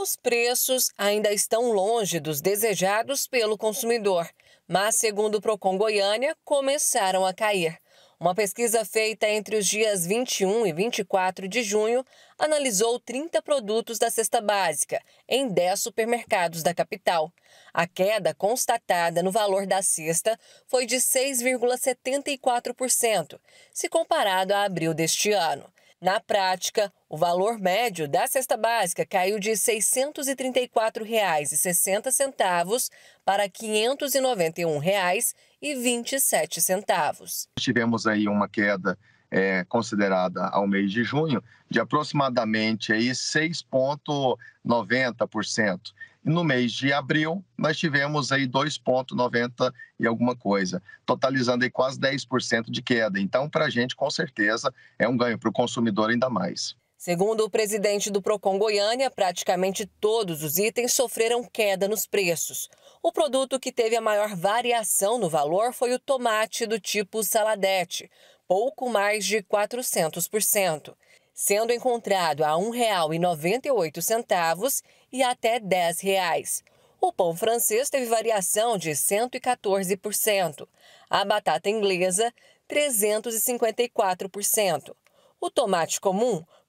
os preços ainda estão longe dos desejados pelo consumidor, mas, segundo o Procon Goiânia, começaram a cair. Uma pesquisa feita entre os dias 21 e 24 de junho analisou 30 produtos da cesta básica em 10 supermercados da capital. A queda constatada no valor da cesta foi de 6,74%, se comparado a abril deste ano. Na prática, o valor médio da cesta básica caiu de R$ 634,60 para R$ 591,27. Tivemos aí uma queda é, considerada ao mês de junho de aproximadamente 6,90%. No mês de abril, nós tivemos aí 2,90 e alguma coisa, totalizando aí quase 10% de queda. Então, para a gente, com certeza, é um ganho para o consumidor ainda mais. Segundo o presidente do Procon Goiânia, praticamente todos os itens sofreram queda nos preços. O produto que teve a maior variação no valor foi o tomate do tipo saladete, pouco mais de 400%, sendo encontrado a R$ 1,98 e até R$ 10,00. Reais. O pão francês teve variação de 114%, a batata inglesa 354%, o tomate comum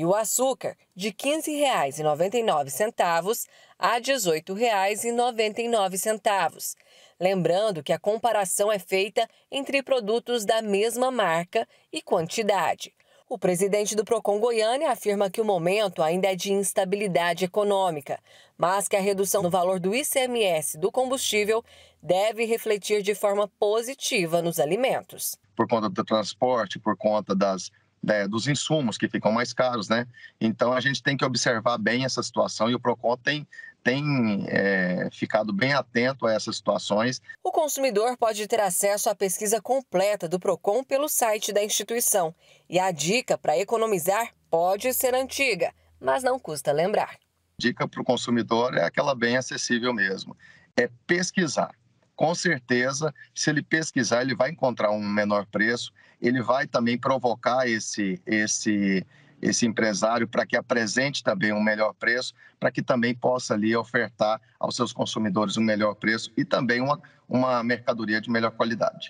e o açúcar de R$ 15,99 a R$ 18,99. Lembrando que a comparação é feita entre produtos da mesma marca e quantidade. O presidente do Procon Goiânia afirma que o momento ainda é de instabilidade econômica, mas que a redução no valor do ICMS do combustível deve refletir de forma positiva nos alimentos. Por conta do transporte, por conta das né, dos insumos que ficam mais caros, né? Então a gente tem que observar bem essa situação e o Procon tem tem é, ficado bem atento a essas situações. O consumidor pode ter acesso à pesquisa completa do Procon pelo site da instituição e a dica para economizar pode ser antiga, mas não custa lembrar. Dica para o consumidor é aquela bem acessível mesmo, é pesquisar com certeza, se ele pesquisar, ele vai encontrar um menor preço, ele vai também provocar esse, esse, esse empresário para que apresente também um melhor preço, para que também possa ali ofertar aos seus consumidores um melhor preço e também uma, uma mercadoria de melhor qualidade.